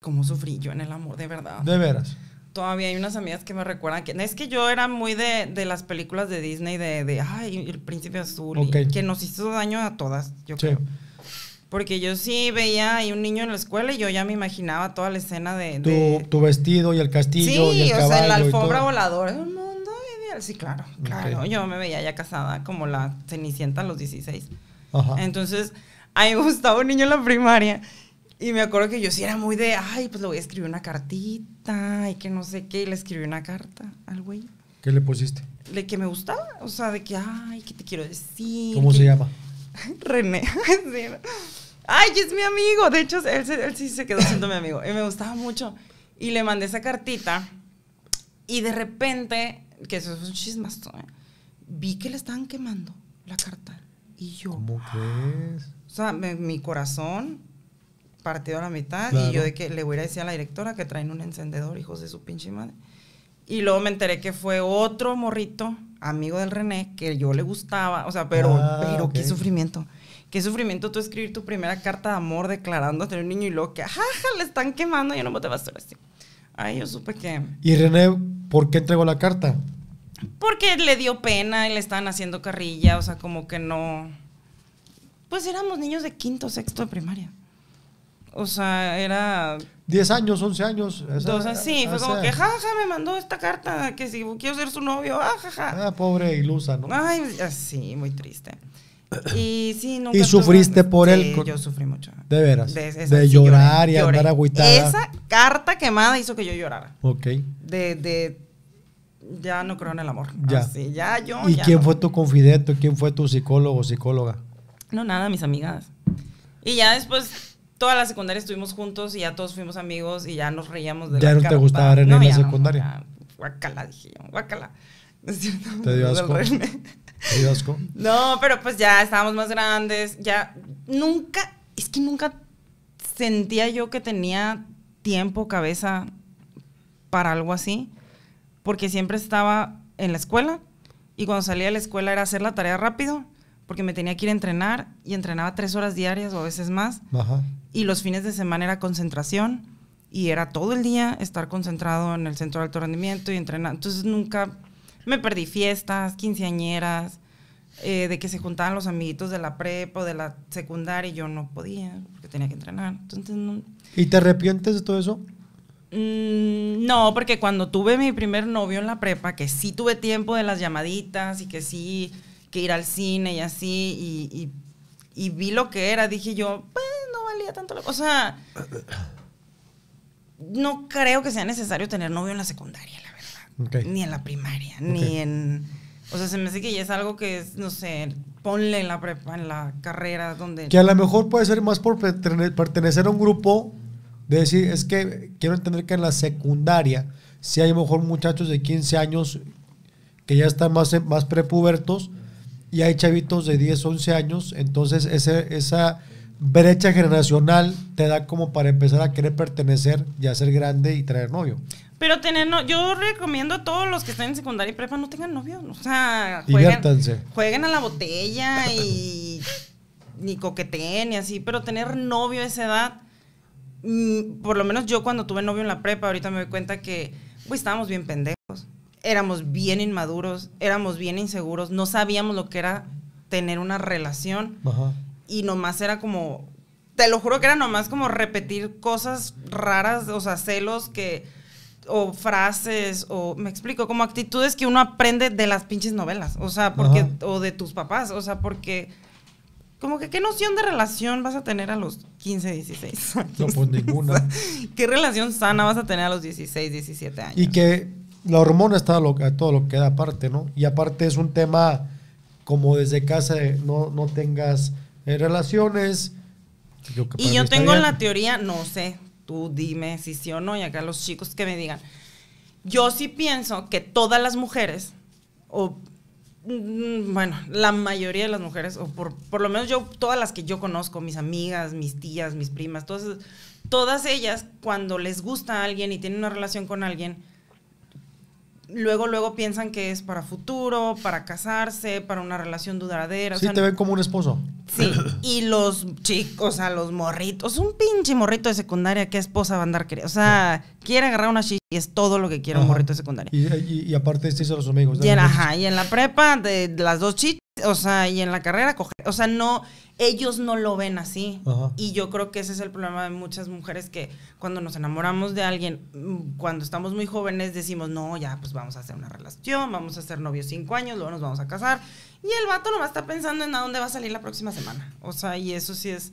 cómo sufrí yo en el amor, de verdad. De veras. Todavía hay unas amigas que me recuerdan que. Es que yo era muy de, las películas de Disney, de, Ay, el príncipe azul, que nos hizo daño a todas, yo sí. creo. Porque yo sí veía a un niño en la escuela y yo ya me imaginaba toda la escena de. Tu, vestido y el castillo. Sí, y o sea, la alfombra voladora. Un mundo ideal. Sí, claro, claro. Yo me veía ya casada como la Cenicienta a los 16. Entonces, ahí me gustaba un niño en la primaria y me acuerdo que yo sí era muy de, ay, pues le voy a escribir una cartita y que no sé qué. Y le escribí una carta al güey. ¿Qué le pusiste? De que me gustaba. O sea, de que, ay, que te quiero decir? ¿Cómo se llama? René. ay, es mi amigo. De hecho, él, sí se quedó siendo mi amigo. Y me gustaba mucho. Y le mandé esa cartita. Y de repente, que eso es un chismazo, ¿eh? vi que le estaban quemando la carta. Y yo. ¿Cómo ah". crees? O sea, mi corazón partido a la mitad y yo de que le voy a decir a la directora que traen un encendedor, hijos de su pinche madre. Y luego me enteré que fue otro morrito, amigo del René, que yo le gustaba, o sea, pero, ah, pero qué sufrimiento. Qué sufrimiento tú escribir tu primera carta de amor declarando a tener un niño y luego que, jaja, le están quemando y yo no me te vas a hacer así. Ay, yo supe que... ¿Y René, por qué entregó la carta? Porque le dio pena y le estaban haciendo carrilla, o sea, como que no... Pues éramos niños de quinto, sexto de primaria. O sea, era... 10 años, 11 años. Entonces, sí, fue como que, jaja, me mandó esta carta, que si quiero ser su novio, ah, jaja. Ah, pobre ilusa, ¿no? Ay, ah, sí, muy triste. Y sí, nunca. Y sufriste por él. yo sufrí mucho. De veras. De, llorar y andar agüitada. Esa carta quemada hizo que yo llorara. Ok. De. de ya no creo en el amor. Ya. Así, ya yo. ¿Y quién fue tu confidente? ¿Quién fue tu psicólogo o psicóloga? No, nada, mis amigas. Y ya después toda la secundaria estuvimos juntos y ya todos fuimos amigos y ya nos reíamos de la Ya no te gustaba René en la secundaria. No, dije yo, guacala. ¿Te dio asco? ¿Te dio asco? No, pero pues ya estábamos más grandes, ya nunca, es que nunca sentía yo que tenía tiempo, cabeza para algo así, porque siempre estaba en la escuela y cuando salía de la escuela era hacer la tarea rápido porque me tenía que ir a entrenar y entrenaba tres horas diarias o a veces más. Ajá y los fines de semana era concentración y era todo el día estar concentrado en el centro de alto rendimiento y entrenar. Entonces nunca me perdí fiestas, quinceañeras, eh, de que se juntaban los amiguitos de la prepa o de la secundaria y yo no podía porque tenía que entrenar. Entonces, no. ¿Y te arrepientes de todo eso? Mm, no, porque cuando tuve mi primer novio en la prepa, que sí tuve tiempo de las llamaditas y que sí, que ir al cine y así, y, y vi lo que era, dije yo, pues, valía tanto la cosa. No creo que sea necesario tener novio en la secundaria, la verdad. Ni en la primaria, ni en. O sea, se me hace que ya es algo que no sé, ponle en la prepa, en la carrera, donde. Que a lo mejor puede ser más por pertenecer a un grupo, de decir, es que quiero entender que en la secundaria, si hay a lo mejor muchachos de 15 años que ya están más, más prepubertos, y hay chavitos de 10, 11 años, entonces ese, esa brecha generacional te da como para empezar a querer pertenecer y a ser grande y traer novio. Pero tener no, yo recomiendo a todos los que están en secundaria y prepa no tengan novio. O sea, jueguen, jueguen a la botella y ni coqueteen y así, pero tener novio a esa edad, mm, por lo menos yo cuando tuve novio en la prepa, ahorita me doy cuenta que pues, estábamos bien pendejos, éramos bien inmaduros, éramos bien inseguros, no sabíamos lo que era tener una relación. Ajá y nomás era como, te lo juro que era nomás como repetir cosas raras, o sea, celos que, o frases, o me explico, como actitudes que uno aprende de las pinches novelas, o sea, porque, o de tus papás, o sea, porque... Como que, ¿qué noción de relación vas a tener a los 15, 16 años? No, pues ninguna. ¿Qué relación sana vas a tener a los 16, 17 años? Y que la hormona está a, todo lo que da aparte, ¿no? Y aparte es un tema como desde casa, no, no tengas en relaciones. y yo tengo la teoría, no sé, tú dime si sí o no, y acá los chicos que me digan. Yo sí pienso que todas las mujeres, o mm, bueno, la mayoría de las mujeres, o por, por lo menos yo, todas las que yo conozco, mis amigas, mis tías, mis primas, todas, todas ellas, cuando les gusta a alguien y tienen una relación con alguien, luego, luego piensan que es para futuro, para casarse, para una relación duradera. Sí, te ven como un esposo. Sí, y los chicos, o sea, los morritos, un pinche morrito de secundaria, ¿qué esposa va a andar queriendo? O sea, quiere agarrar una chicha y es todo lo que quiere un morrito de secundaria. Y, aparte, este hizo los amigos. Y en, y en la prepa, de, las dos chichas, o sea, y en la carrera o sea, no, ellos no lo ven así. Y yo creo que ese es el problema de muchas mujeres que cuando nos enamoramos de alguien, mm, cuando estamos muy jóvenes, decimos, no, ya, pues vamos a hacer una relación, vamos a ser novios cinco años, luego nos vamos a casar. Y el vato nomás está pensando en a dónde va a salir la próxima semana. O sea, y eso sí es...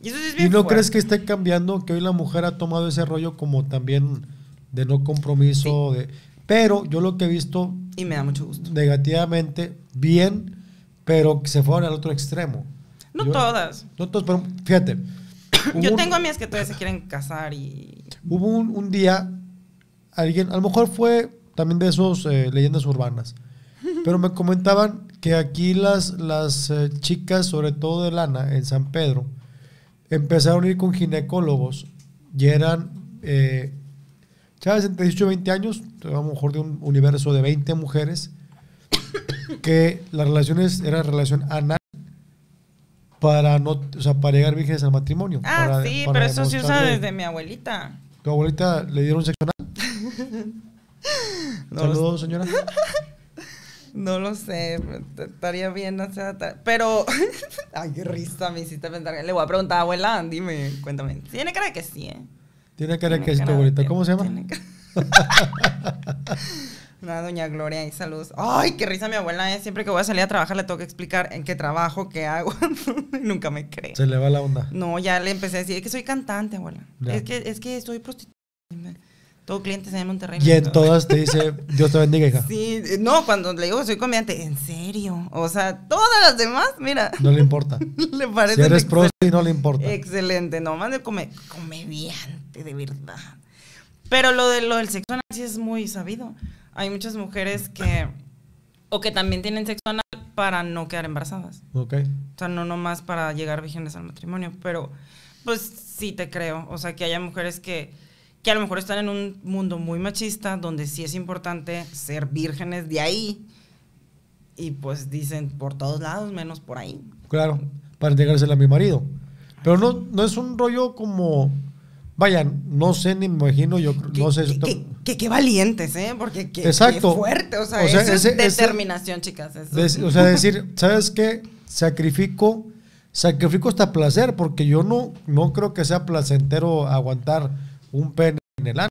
¿Y, eso es bien ¿Y no crees que esté cambiando, que hoy la mujer ha tomado ese rollo como también de no compromiso, de... Pero yo lo que he visto... Y me da mucho gusto. Negativamente, bien pero se fueron al otro extremo. No todas. No todas, pero fíjate. yo tengo amigas que todavía se quieren casar y... Hubo un, día, alguien, a lo mejor fue también de esos eh, leyendas urbanas, pero me comentaban que aquí las, las eh, chicas, sobre todo de lana, en San Pedro, empezaron a ir con ginecólogos y eran... Eh, entre 18 y 20 años, a lo mejor de un universo de 20 mujeres, que las relaciones era relación anal para no, o sea, para llegar vírgenes al matrimonio. Ah, sí, pero eso se usa desde mi abuelita. ¿Tu abuelita le dieron sexo anal? Saludos, señora. No lo sé, estaría bien o Pero, ay, qué risa me hiciste pensar. Le voy a preguntar a abuela, dime, cuéntame. Tiene cara que sí, ¿eh? Tiene cara que sí, tu abuelita. ¿Cómo se llama? Una doña Gloria y saludos. Ay, qué risa mi abuela ¿eh? Siempre que voy a salir a trabajar le tengo que explicar en qué trabajo, qué hago. Nunca me cree. Se le va la onda. No, ya le empecé a decir, es que soy cantante, abuela. Es que, es que soy prostituta. Todo ve en Monterrey. Y en todas te dice, Dios te bendiga, hija. Sí, no, cuando le digo soy comediante, en serio. O sea, todas las demás, mira. No le importa. le parece. Si eres prostituta no le importa. Excelente, no de come, comediante, de verdad. Pero lo, de, lo del sexo así es muy sabido hay muchas mujeres que o que también tienen sexo anal para no quedar embarazadas. Ok. O sea, no nomás para llegar vírgenes al matrimonio, pero pues sí te creo. O sea, que haya mujeres que, que a lo mejor están en un mundo muy machista donde sí es importante ser vírgenes de ahí y pues dicen por todos lados menos por ahí. Claro, para entregársela a mi marido. Pero no, no es un rollo como Vayan, no sé ni me imagino, yo no sé. Que, valientes, ¿eh? Porque qué, fuerte, o sea, eso es determinación, chicas. o sea, decir, ¿sabes qué? Sacrifico, sacrifico hasta placer, porque yo no, no creo que sea placentero aguantar un pene en el ano.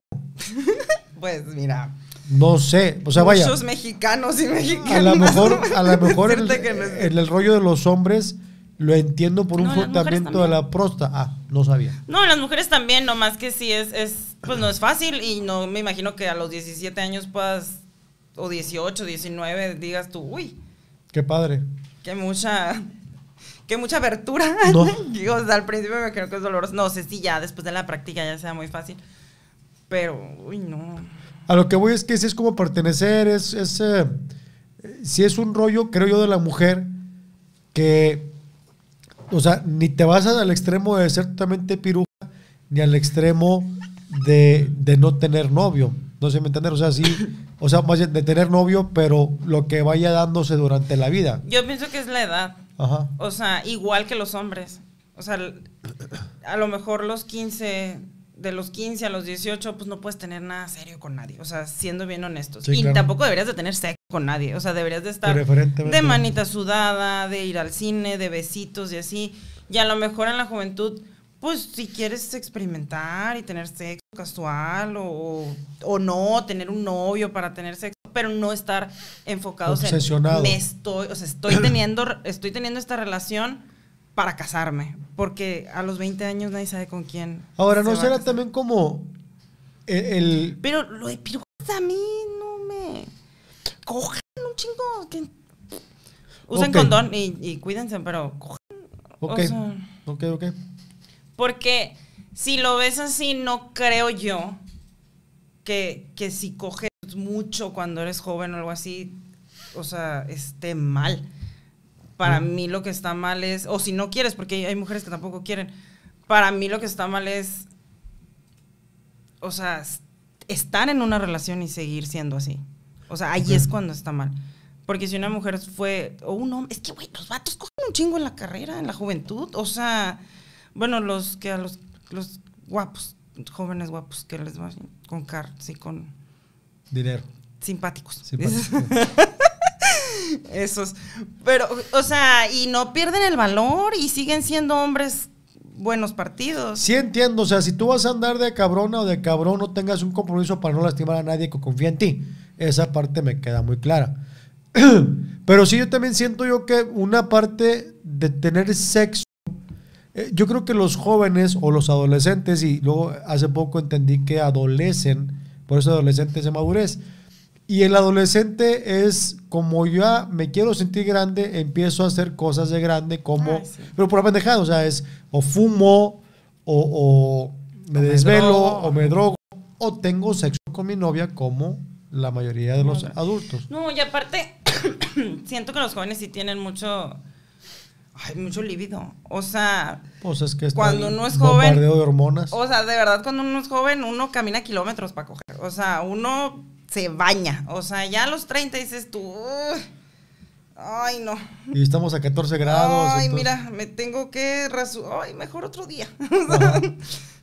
pues mira. No sé, o sea, vaya. Muchos mexicanos y mexicanas. A lo mejor, a lo mejor en el rollo de los hombres lo entiendo por un fundamento de la próstata. Ah, no sabía. No, las mujeres también, nomás que sí es, pues no es fácil y no me imagino que a los 17 años puedas, o 18, 19, digas tú, uy. Qué padre. ¡Qué mucha, ¡Qué mucha abertura. No. Digo, al principio me creo que es doloroso. No sé si ya después de la práctica ya sea muy fácil. Pero, uy, no. A lo que voy es que si es como pertenecer, es, es eh, si es un rollo, creo yo, de la mujer que o sea, ni te vas al extremo de ser totalmente piruja, ni al extremo de, de no tener novio. No sé, ¿me entiendes? O sea, sí, o sea, más de tener novio, pero lo que vaya dándose durante la vida. Yo pienso que es la edad. Ajá. O sea, igual que los hombres. O sea, a lo mejor los 15, de los 15 a los 18, pues no puedes tener nada serio con nadie. O sea, siendo bien honestos. y tampoco deberías de tener sexo con nadie. O sea, deberías de estar de manita sudada, de ir al cine, de besitos y así. Y a lo mejor en la juventud, pues si quieres experimentar y tener sexo casual o, o no, tener un novio para tener sexo, pero no estar enfocados Obsesionado. en me estoy, o sea, estoy teniendo, estoy teniendo esta relación para casarme, porque a los 20 años nadie sabe con quién. Ahora, ¿no será también como e-, el, Pero lo he usen condón y, cuídense, pero cogen Ok, o ok, ok. Porque si lo ves así, no creo yo que, si coges mucho cuando eres joven o algo así, o sea, esté mal. Para mí lo que está mal es, o si no quieres, porque hay mujeres que tampoco quieren, para mí lo que está mal es, o sea, estar en una relación y seguir siendo así. O sea, ahí es cuando está mal. Porque si una mujer fue, o un hombre, es que, güey, los vatos cogen un chingo en la carrera, en la juventud. O sea, bueno, los que a los, los guapos, jóvenes guapos, que les va con car, sí, con... Dinero. Simpáticos. Esos. Pero, o sea, y no pierden el valor y siguen siendo hombres buenos partidos. Sí entiendo, o sea, si tú vas a andar de cabrona o de cabrón, no tengas un compromiso para no lastimar a nadie que confía en ti. Esa parte me queda muy clara. Pero sí, yo también siento yo que una parte de tener sexo, eh, yo creo que los jóvenes o los adolescentes, y luego hace poco entendí que adolecen, por eso adolescentes se madurez, y el adolescente es como yo ah, me quiero sentir grande, empiezo a hacer cosas de grande como, pero por la pendejada, o sea, es o fumo, o, me desvelo, o me drogo, o tengo sexo con mi novia como la mayoría de los adultos. No, y aparte, siento que los jóvenes sí tienen mucho. Ay, mucho líbido. O sea, pues es que cuando uno es joven. de hormonas. O sea, de verdad, cuando uno es joven, uno camina kilómetros para coger. O sea, uno se baña. O sea, ya a los 30 dices tú. ay, no. Y estamos a 14 grados. Ay, mira, me tengo que Ay, mejor otro día.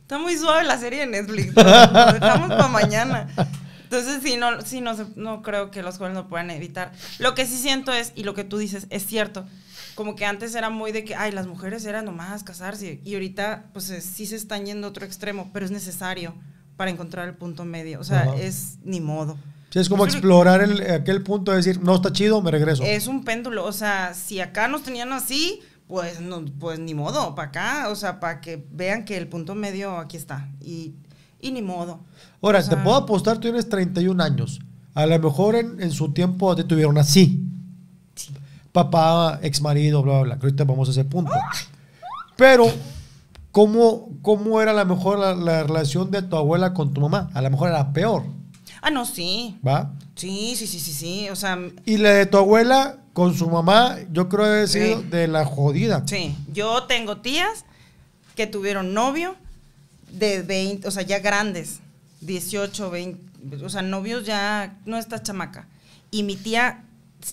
Está muy suave la serie de Netflix. Pues, estamos dejamos para mañana. Entonces, sí, no, sí no, no creo que los jóvenes lo puedan evitar. Lo que sí siento es, y lo que tú dices es cierto, como que antes era muy de que, ay, las mujeres eran nomás casarse, y ahorita pues sí se están yendo a otro extremo, pero es necesario para encontrar el punto medio, o sea, es ni modo. Sí, es como explorar el, aquel punto de decir, no está chido, me regreso. Es un péndulo, o sea, si acá nos tenían así, pues, pues ni modo, para acá, o sea, para que vean que el punto medio aquí está. Y y ni modo. Ahora, te puedo apostar, tú tienes 31 años. A lo mejor en, su tiempo te tuvieron así. Papá, ex marido, bla, bla, bla. Ahorita vamos a ese punto. Pero, ¿cómo, cómo era a lo mejor la, relación de tu abuela con tu mamá? A lo mejor era peor. Ah, no, sí. ¿Va? Sí, sí, sí, sí, sí. O sea. Y la de tu abuela con su mamá, yo creo que ha sido de la jodida. Sí. Yo tengo tías que tuvieron novio de 20, o sea, ya grandes, 18, 20, o sea, novios ya, no está chamaca. Y mi tía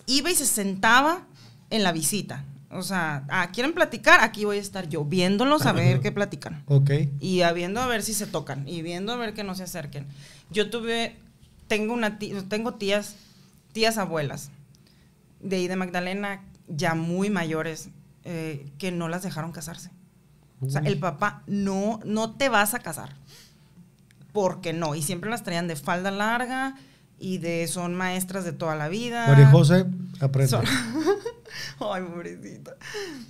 iba y se sentaba en la visita. O sea, ah, quieren platicar, aquí voy a estar yo, viéndolos a ver qué platican. Ok. Y viendo a ver si se tocan, y viendo a ver que no se acerquen. Yo tuve, tengo una tengo tías, tías abuelas, de ahí de Magdalena, ya muy mayores, eh, que no las dejaron casarse. O sea, el papá, no, no te vas a casar. Porque no. Y siempre las traían de falda larga y de son maestras de toda la vida. María José, aprende. ay, pobrecita.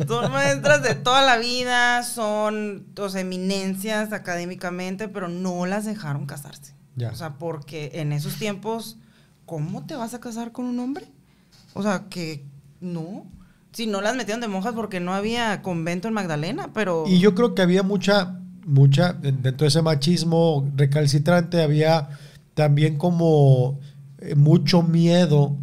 Son maestras de toda la vida, son dos eminencias académicamente, pero no las dejaron casarse. Ya. O sea, porque en esos tiempos, ¿cómo te vas a casar con un hombre? O sea, que no si no las metieron de monjas porque no había convento en Magdalena, pero... Y yo creo que había mucha, mucha, dentro de ese machismo recalcitrante, había también como eh, mucho miedo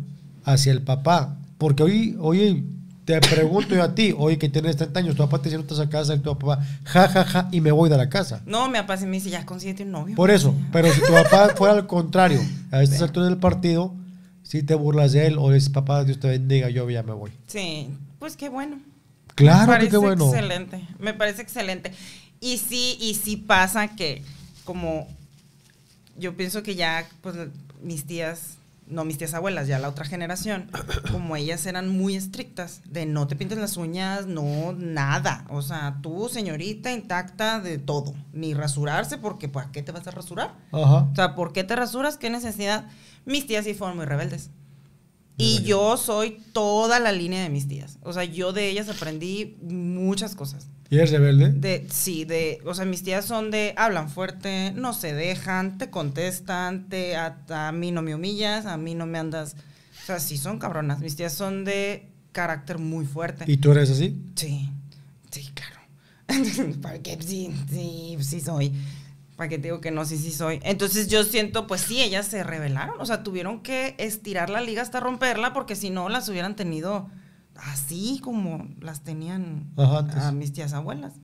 hacia el papá. Porque hoy, hoy te pregunto yo a ti, hoy que tienes 30 años, tu papá te dice no a casa, y tu papá, ja, ja, ja, y me voy de la casa. No, mi papá se me dice, ya consigue un novio. Por eso, pero si tu papá fuera al contrario, a este sector del partido, si te burlas de él o es papá, Dios te bendiga, yo ya me voy. Sí, pues qué bueno. Claro que qué bueno. Excelente, me parece excelente. Y sí, y sí pasa que como yo pienso que ya pues mis tías no mis tías abuelas, ya la otra generación, como ellas eran muy estrictas de no te pintes las uñas, no nada. O sea, tú, señorita, intacta de todo. Ni rasurarse, porque ¿para qué te vas a rasurar? O sea, ¿por qué te rasuras? ¿Qué necesidad? Mis tías sí fueron muy rebeldes. Y yo soy toda la línea de mis tías. O sea, yo de ellas aprendí muchas cosas. ¿Y eres rebelde? De, sí, de, o sea, mis tías son de, hablan fuerte, no se dejan, te contestan, te, a, mí no me humillas, a mí no me andas, o sea, sí son cabronas, mis tías son de carácter muy fuerte. ¿Y tú eres así? Sí, sí, claro. ¿Para qué? sí, sí, sí soy. ¿Para qué te digo que no? Sí, sí soy. Entonces yo siento, pues sí, ellas se rebelaron, o sea, tuvieron que estirar la liga hasta romperla porque si no las hubieran tenido así como las tenían a mis tías abuelas.